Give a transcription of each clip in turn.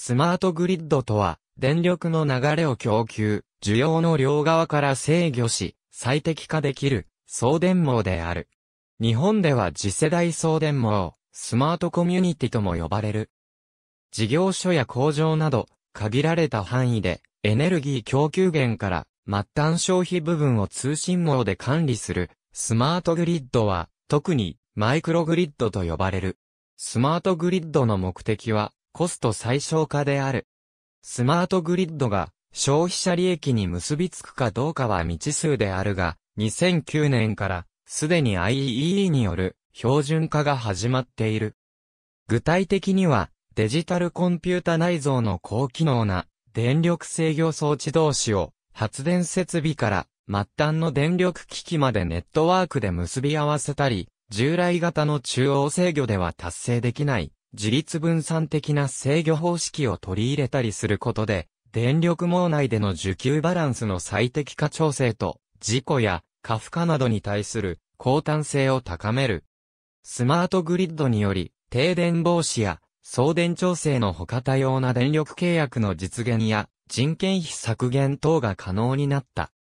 スマートグリッドとは、電力の流れを供給、需要の両側から制御し、最適化できる、送電網である。日本では次世代送電網、スマートコミュニティとも呼ばれる。事業所や工場など、限られた範囲で、エネルギー供給源から、末端消費部分を通信網で管理する、スマートグリッドは、特に、マイクログリッドと呼ばれる。スマートグリッドの目的は、コスト最小化である。スマートグリッドが消費者利益に結びつくかどうかは未知数であるが、2009年からすでに IEE による標準化が始まっている。具体的にはデジタルコンピュータ内蔵の高機能な電力制御装置同士を発電設備から末端の電力機器までネットワークで結び合わせたり、従来型の中央制御では達成できない自立分散的な制御方式を取り入れたりすることで、電力網内での需給バランスの最適化調整と、事故や過負荷などに対する高端性を高める。スマートグリッドにより、停電防止や送電調整の他多様な電力契約の実現や人件費削減等が可能になった。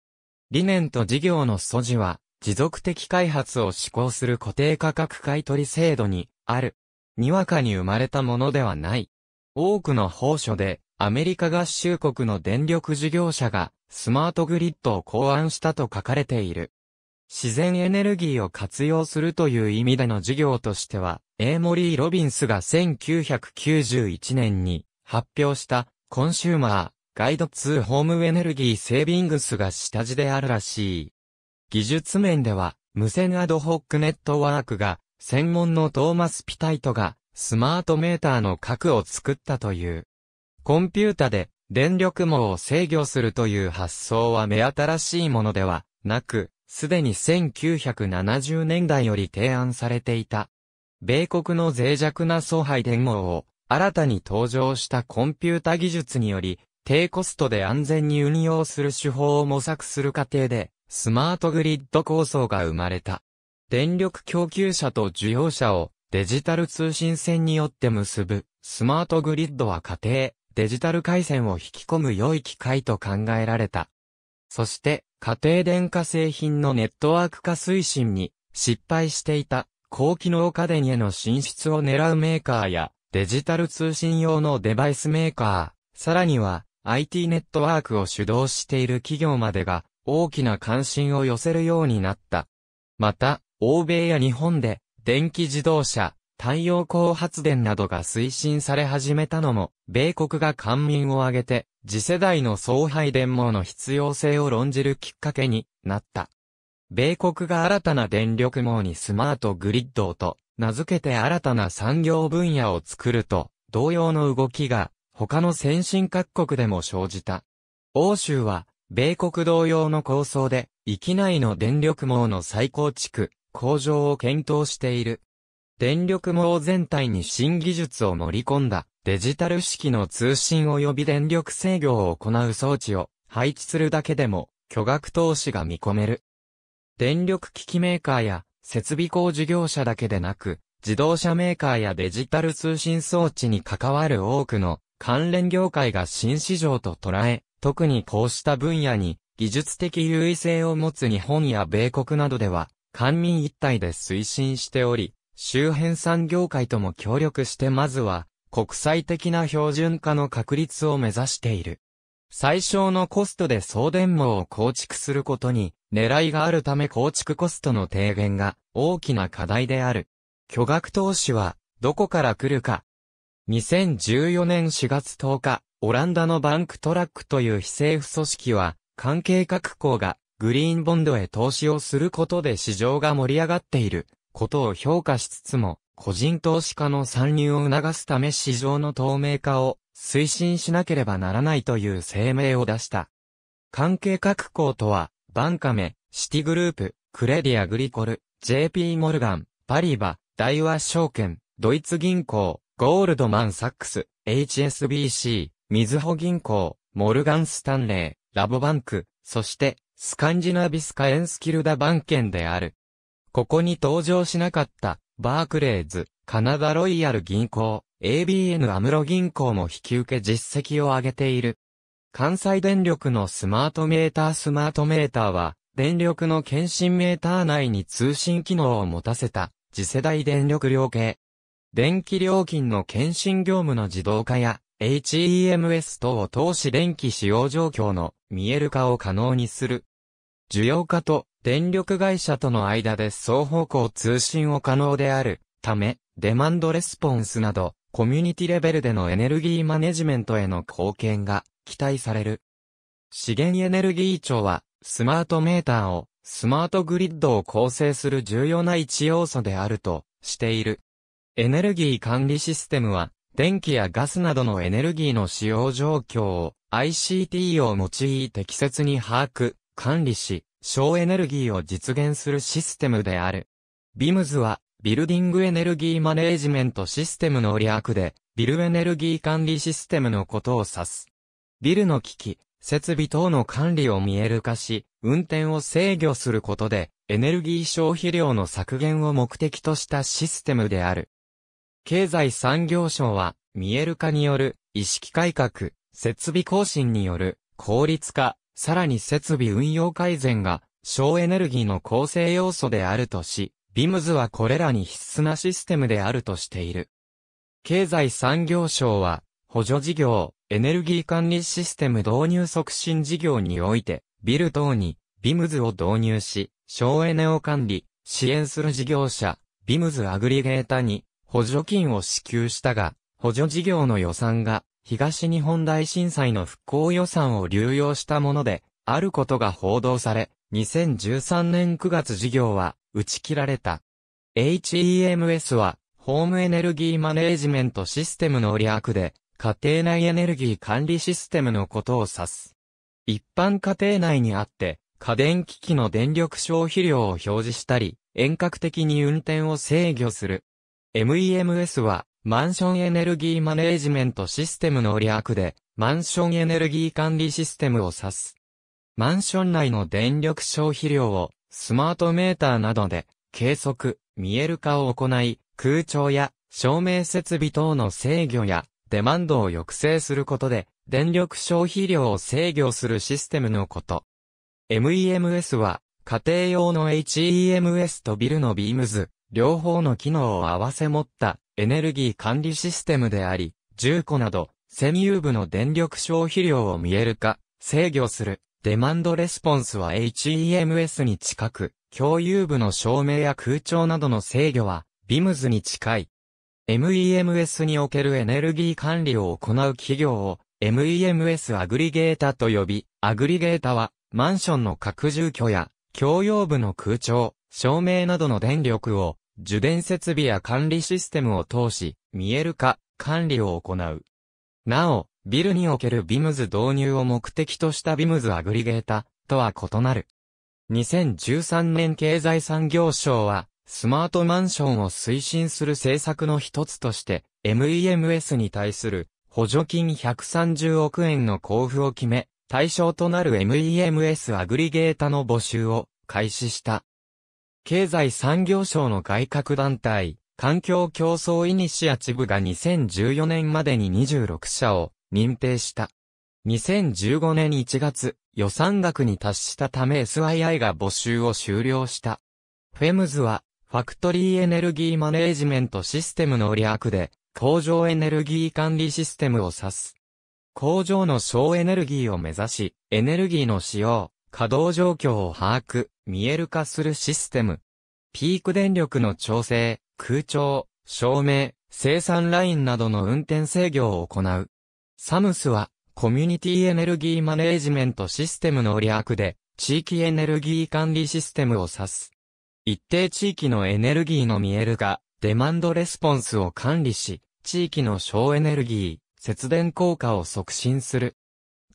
理念と事業の素地は、持続的開発を施行する固定価格買取制度にある。にわかに生まれたものではない。多くの法書で、アメリカ合衆国の電力事業者が、スマートグリッドを考案したと書かれている。自然エネルギーを活用するという意味での事業としては、エーモリー・ロビンスが1991年に発表したコンシューマーガイドツー・ホームエネルギーセービングスが下地であるらしい。技術面では無線アドホックネットワークが専門のトーマス・ピタイトが、スマートメーターの核を作ったという。コンピュータで電力網を制御するという発想は目新しいものではなく、すでに1970年代より提案されていた。米国の脆弱な素配電網を新たに登場したコンピュータ技術により、低コストで安全に運用する手法を模索する過程で、スマートグリッド構想が生まれた。電力供給者と需要者をデジタル通信線によって結ぶスマートグリッドは家庭、デジタル回線を引き込む良い機会と考えられた。そして家庭電化製品のネットワーク化推進に失敗していた高機能家電への進出を狙うメーカーやデジタル通信用のデバイスメーカー、さらには IT ネットワークを主導している企業までが大きな関心を寄せるようになった。また、欧米や日本で電気自動車、太陽光発電などが推進され始めたのも、米国が官民を挙げて、次世代の送配電網の必要性を論じるきっかけになった。米国が新たな電力網にスマートグリッドと名付けて新たな産業分野を作ると、同様の動きが他の先進各国でも生じた。欧州は、米国同様の構想で、域内の電力網の再構築、向上を検討している。電力網全体に新技術を盛り込んだデジタル式の通信及び電力制御を行う装置を配置するだけでも巨額投資が見込める。電力機器メーカーや設備工事業者だけでなく自動車メーカーやデジタル通信装置に関わる多くの関連業界が新市場と捉え、特にこうした分野に技術的優位性を持つ日本や米国などでは官民一体で推進しており、周辺産業界とも協力してまずは、国際的な標準化の確立を目指している。最小のコストで送電網を構築することに狙いがあるため構築コストの低減が大きな課題である。巨額投資はどこから来るか。2014年4月10日、オランダのバンクトラックという非政府組織は関係各校がグリーンボンドへ投資をすることで市場が盛り上がっていることを評価しつつも、個人投資家の参入を促すため市場の透明化を推進しなければならないという声明を出した。関係各行とは、バンカメ、シティグループ、クレディアグリコル、JP モルガン、パリバ、大和証券、ドイツ銀行、ゴールドマンサックス、HSBC、みずほ銀行、モルガンスタンレー、ラボバンク、そしてスカンジナビスカエンスキルダ番犬である。ここに登場しなかった、バークレーズ、カナダロイヤル銀行、ABN アムロ銀行も引き受け実績を上げている。関西電力のスマートメータースマートメーターは、電力の検診メーター内に通信機能を持たせた、次世代電力量計。電気料金の検診業務の自動化や、HEMS 等を通し電気使用状況の見える化を可能にする。需要家と電力会社との間で双方向通信を可能であるため、デマンドレスポンスなど、コミュニティレベルでのエネルギーマネジメントへの貢献が期待される。資源エネルギー庁は、スマートメーターを、スマートグリッドを構成する重要な一要素であるとしている。エネルギー管理システムは、電気やガスなどのエネルギーの使用状況を ICT を用い適切に把握、管理し、省エネルギーを実現するシステムである。ビムズは、ビルディングエネルギーマネージメントシステムの略で、ビルエネルギー管理システムのことを指す。ビルの機器、設備等の管理を見える化し、運転を制御することで、エネルギー消費量の削減を目的としたシステムである。経済産業省は、見える化による意識改革、設備更新による効率化、さらに設備運用改善が省エネルギーの構成要素であるとし、ビムズはこれらに必須なシステムであるとしている。経済産業省は、補助事業、エネルギー管理システム導入促進事業において、ビル等に、ビムズを導入し、省エネを管理、支援する事業者、ビムズアグリゲータに、補助金を支給したが、補助事業の予算が東日本大震災の復興予算を流用したもので、あることが報道され、2013年9月事業は打ち切られた。HEMS は、ホームエネルギーマネージメントシステムの略で、家庭内エネルギー管理システムのことを指す。一般家庭内にあって、家電機器の電力消費量を表示したり、遠隔的に運転を制御する。MEMS は、マンションエネルギーマネージメントシステムの略で、マンションエネルギー管理システムを指す。マンション内の電力消費量をスマートメーターなどで計測、見える化を行い、空調や照明設備等の制御やデマンドを抑制することで電力消費量を制御するシステムのこと。MEMS は家庭用の HEMS とビルのビームズ、両方の機能を合わせ持ったエネルギー管理システムであり、重庫など、占有部の電力消費量を見える化、制御する、デマンドレスポンスは HEMS に近く、共有部の照明や空調などの制御は、ビムズに近い。MEMS におけるエネルギー管理を行う企業を MEMS アグリゲータと呼び、アグリゲータはマンションの拡充居や共用部の空調、照明などの電力を受電設備や管理システムを通し、見える化、管理を行う。なお、ビルにおけるビムズ導入を目的としたビムズアグリゲータとは異なる。2013年経済産業省は、スマートマンションを推進する政策の一つとして、MEMS に対する補助金130億円の交付を決め、対象となる MEMS アグリゲータの募集を開始した。経済産業省の外郭団体、環境競争イニシアチブが2014年までに26社を認定した。2015年1月、予算額に達したため SII が募集を終了した。フェムズは、ファクトリーエネルギーマネージメントシステムの略で、工場エネルギー管理システムを指す。工場の省エネルギーを目指し、エネルギーの使用、稼働状況を把握、見える化するシステム。ピーク電力の調整、空調、照明、生産ラインなどの運転制御を行う。サムスは、コミュニティエネルギーマネージメントシステムの略で、地域エネルギー管理システムを指す。一定地域のエネルギーの見える化、デマンドレスポンスを管理し、地域の省エネルギー、節電効果を促進する。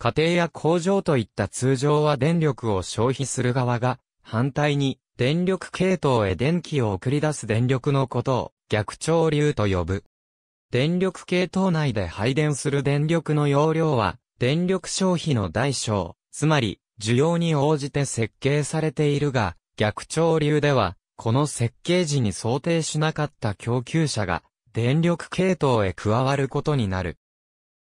家庭や工場といった通常は電力を消費する側が、反対に電力系統へ電気を送り出す電力のことを逆潮流と呼ぶ。電力系統内で配電する電力の容量は、電力消費の大小、つまり、需要に応じて設計されているが、逆潮流では、この設計時に想定しなかった供給者が、電力系統へ加わることになる。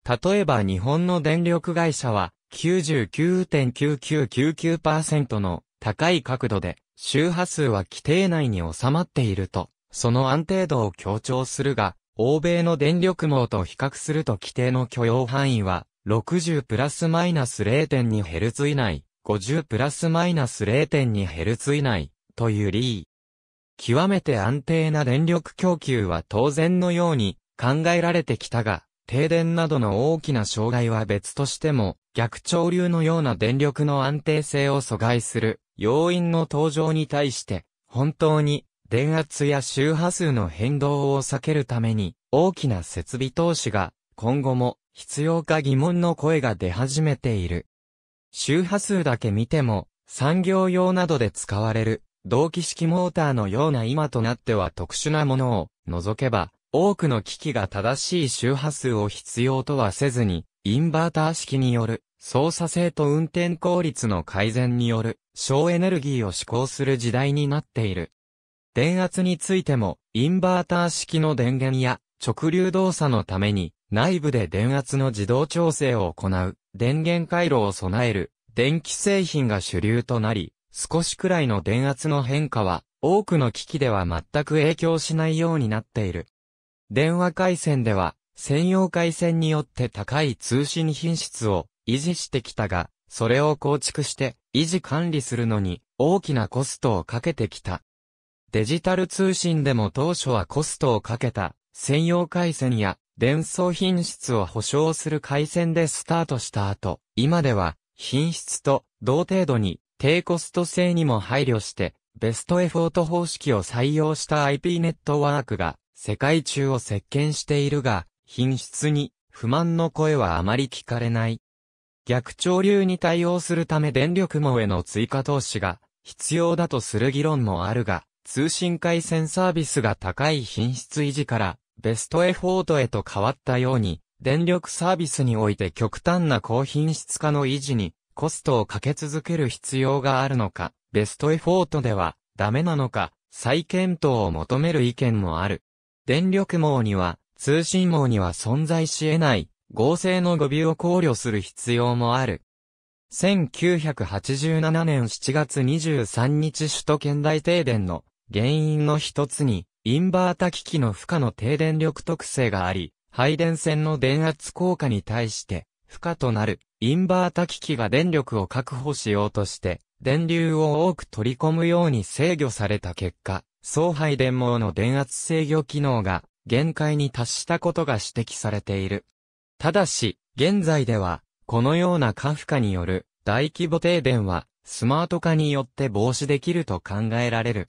例えば日本の電力会社は99.9999%の高い角度で周波数は規定内に収まっていると、その安定度を強調するが、欧米の電力網と比較すると規定の許容範囲は60プラスマイナス 0.2Hz 以内、50プラスマイナス 0.2Hz 以内というリー。極めて安定な電力供給は当然のように考えられてきたが、停電などの大きな障害は別としても、逆潮流のような電力の安定性を阻害する要因の登場に対して、本当に電圧や周波数の変動を避けるために、大きな設備投資が今後も必要か疑問の声が出始めている。周波数だけ見ても、産業用などで使われる、同期式モーターのような今となっては特殊なものを除けば、多くの機器が正しい周波数を必要とはせずに、インバーター式による操作性と運転効率の改善による省エネルギーを施行する時代になっている。電圧についても、インバーター式の電源や直流動作のために、内部で電圧の自動調整を行う、電源回路を備える、電気製品が主流となり、少しくらいの電圧の変化は、多くの機器では全く影響しないようになっている。電話回線では、専用回線によって高い通信品質を維持してきたが、それを構築して維持管理するのに大きなコストをかけてきた。デジタル通信でも当初はコストをかけた専用回線や伝送品質を保証する回線でスタートした後、今では品質と同程度に低コスト性にも配慮してベストエフォート方式を採用した IP ネットワークが世界中を席巻しているが、品質に不満の声はあまり聞かれない。逆潮流に対応するため電力網への追加投資が必要だとする議論もあるが、通信回線サービスが高い品質維持からベストエフォートへと変わったように、電力サービスにおいて極端な高品質化の維持にコストをかけ続ける必要があるのか、ベストエフォートではダメなのか、再検討を求める意見もある。電力網には、通信網には存在し得ない、合成の語尾を考慮する必要もある。1987年7月23日首都圏大停電の原因の一つに、インバータ機器の負荷の低電力特性があり、配電線の電圧効果に対して、負荷となるインバータ機器が電力を確保しようとして、電流を多く取り込むように制御された結果、送配電網の電圧制御機能が限界に達したことが指摘されている。ただし、現在では、このような過負荷による大規模停電はスマート化によって防止できると考えられる。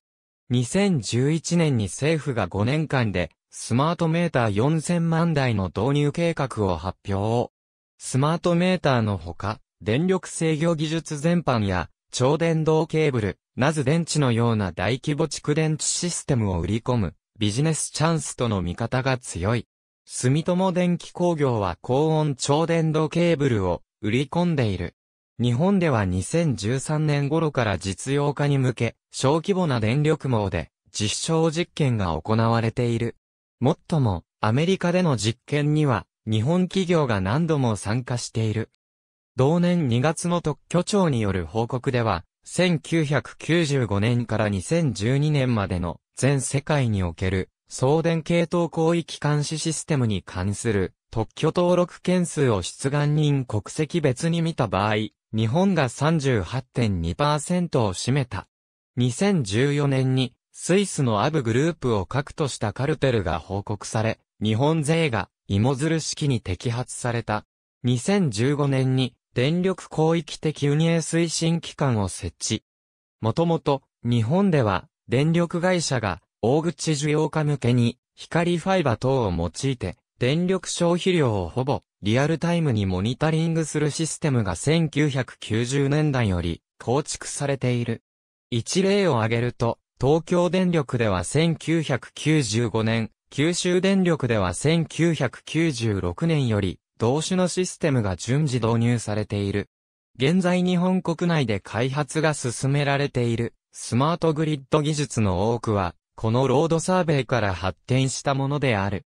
2011年に政府が5年間でスマートメーター4000万台の導入計画を発表。スマートメーターのほか、電力制御技術全般や超電導ケーブル、なず電池のような大規模蓄電池システムを売り込むビジネスチャンスとの見方が強い。住友電気工業は高温超電導ケーブルを売り込んでいる。日本では2013年頃から実用化に向け、小規模な電力網で実証実験が行われている。もっとも、アメリカでの実験には、日本企業が何度も参加している。同年2月の特許庁による報告では、1995年から2012年までの全世界における送電系統広域監視システムに関する特許登録件数を出願人国籍別に見た場合、日本が38.2%を占めた。2014年にスイスのアブグループを核としたカルテルが報告され、日本勢が芋づる式に摘発された。2015年に電力広域的運営推進機関を設置。もともと、日本では、電力会社が、大口需要家向けに、光ファイバ等を用いて、電力消費量をほぼ、リアルタイムにモニタリングするシステムが1990年代より、構築されている。一例を挙げると、東京電力では1995年、九州電力では1996年より、同種のシステムが順次導入されている。現在日本国内で開発が進められているスマートグリッド技術の多くは、このロードサーベイから発展したものである。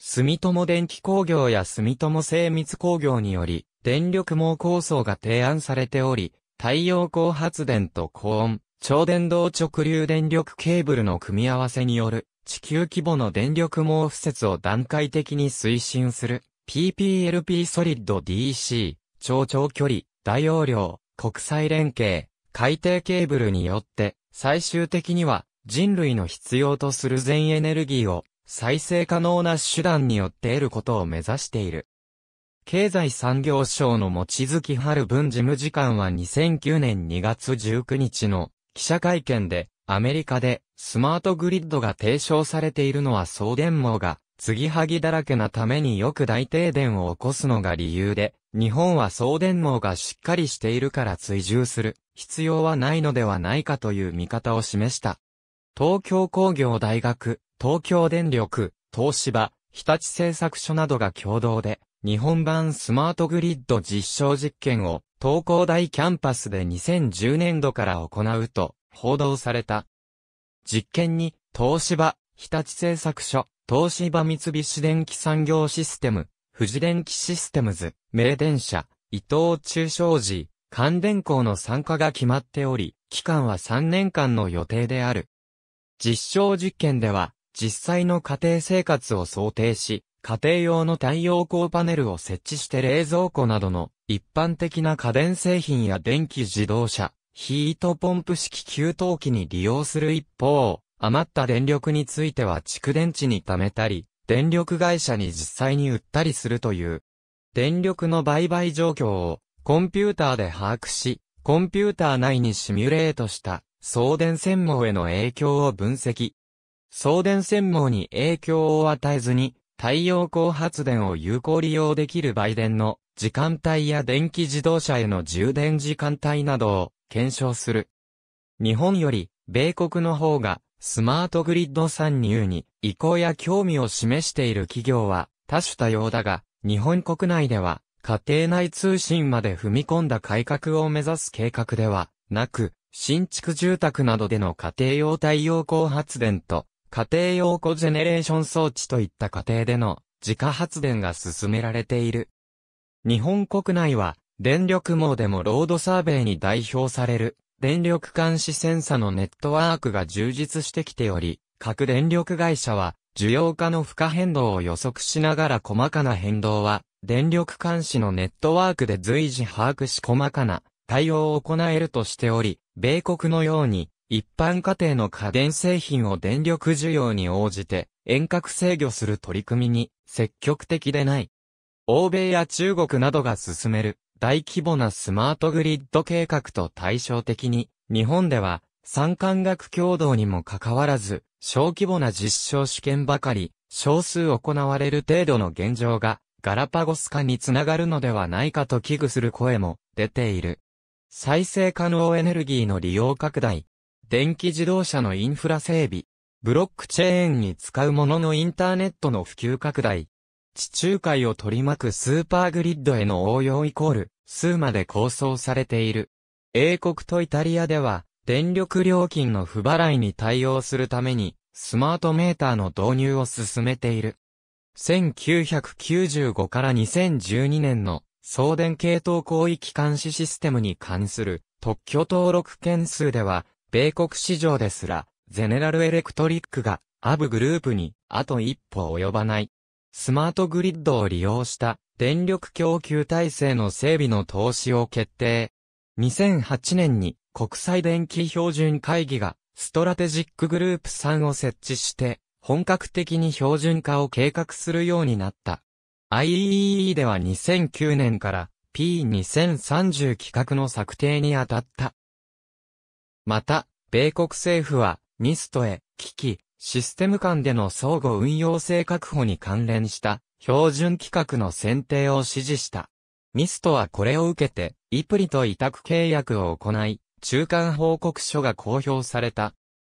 住友電気工業や住友精密工業により、電力網構想が提案されており、太陽光発電と高温、超電導直流電力ケーブルの組み合わせによる地球規模の電力網敷設を段階的に推進する PPLP ソリッド DC、超長距離、大容量、国際連携、海底ケーブルによって、最終的には人類の必要とする全エネルギーを再生可能な手段によって得ることを目指している。経済産業省の持月春文事務次官は2009年2月19日の記者会見でアメリカでスマートグリッドが提唱されているのは送電網が継ぎはぎだらけなためによく大停電を起こすのが理由で、日本は送電網がしっかりしているから追従する必要はないのではないかという見方を示した。東京工業大学、東京電力、東芝、日立製作所などが共同で、日本版スマートグリッド実証実験を東工大キャンパスで2010年度から行うと報道された。実験に東芝、日立製作所、東芝三菱電機産業システム、富士電機システムズ、名電車、伊藤忠商事、関電工の参加が決まっており、期間は3年間の予定である。実証実験では、実際の家庭生活を想定し、家庭用の太陽光パネルを設置して冷蔵庫などの一般的な家電製品や電気自動車、ヒートポンプ式給湯器に利用する一方、余った電力については蓄電池に貯めたり、電力会社に実際に売ったりするという、電力の売買状況をコンピューターで把握し、コンピューター内にシミュレートした送電線網への影響を分析。送電線網に影響を与えずに、太陽光発電を有効利用できる売電の時間帯や電気自動車への充電時間帯などを検証する。日本より米国の方がスマートグリッド参入に移行や興味を示している企業は多種多様だが、日本国内では家庭内通信まで踏み込んだ改革を目指す計画ではなく、新築住宅などでの家庭用太陽光発電と家庭用コジェネレーション装置といった家庭での自家発電が進められている。日本国内は電力網でもロードサーベイに代表される電力監視センサのネットワークが充実してきており、各電力会社は、需要化の負荷変動を予測しながら細かな変動は、電力監視のネットワークで随時把握し細かな対応を行えるとしており、米国のように、一般家庭の家電製品を電力需要に応じて遠隔制御する取り組みに積極的でない。欧米や中国などが進める大規模なスマートグリッド計画と対照的に、日本では産官学共同にもかかわらず、小規模な実証試験ばかり、少数行われる程度の現状が、ガラパゴス化につながるのではないかと危惧する声も出ている。再生可能エネルギーの利用拡大、電気自動車のインフラ整備、ブロックチェーンに使うもののインターネットの普及拡大、地中海を取り巻くスーパーグリッドへの応用イコール、数まで構想されている。英国とイタリアでは、電力料金の不払いに対応するために、スマートメーターの導入を進めている。1995から2012年の送電系統広域監視システムに関する特許登録件数では、米国市場ですら、ゼネラルエレクトリックがアブグループにあと一歩及ばない。スマートグリッドを利用した電力供給体制の整備の投資を決定。2008年に国際電気標準会議がストラテジックグループ3を設置して本格的に標準化を計画するようになった。i e e では2009年から P2030 企画の策定に当たった。また、米国政府はミストへ、危機システム間での相互運用性確保に関連した標準規格の選定を指示した。ミストはこれを受けて、イプリと委託契約を行い、中間報告書が公表された。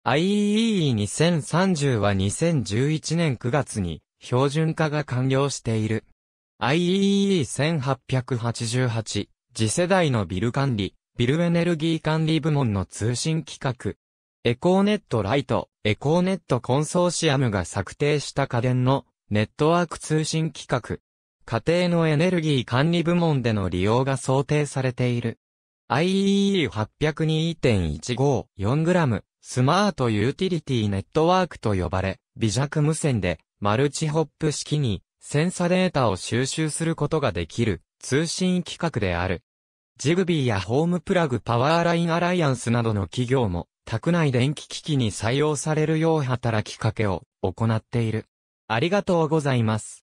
IEE2030 は2011年9月に標準化が完了している。IEE1888 次世代のビル管理、ビルエネルギー管理部門の通信規格エコーネットライト、エコーネットコンソーシアムが策定した家電のネットワーク通信規格。家庭のエネルギー管理部門での利用が想定されている。IEE802.154g スマートユーティリティネットワークと呼ばれ、微弱無線でマルチホップ式にセンサデータを収集することができる通信規格である。ジグビーやホームプラグパワーラインアライアンスなどの企業も宅内電気機器に採用されるよう働きかけを行っている。ありがとうございます。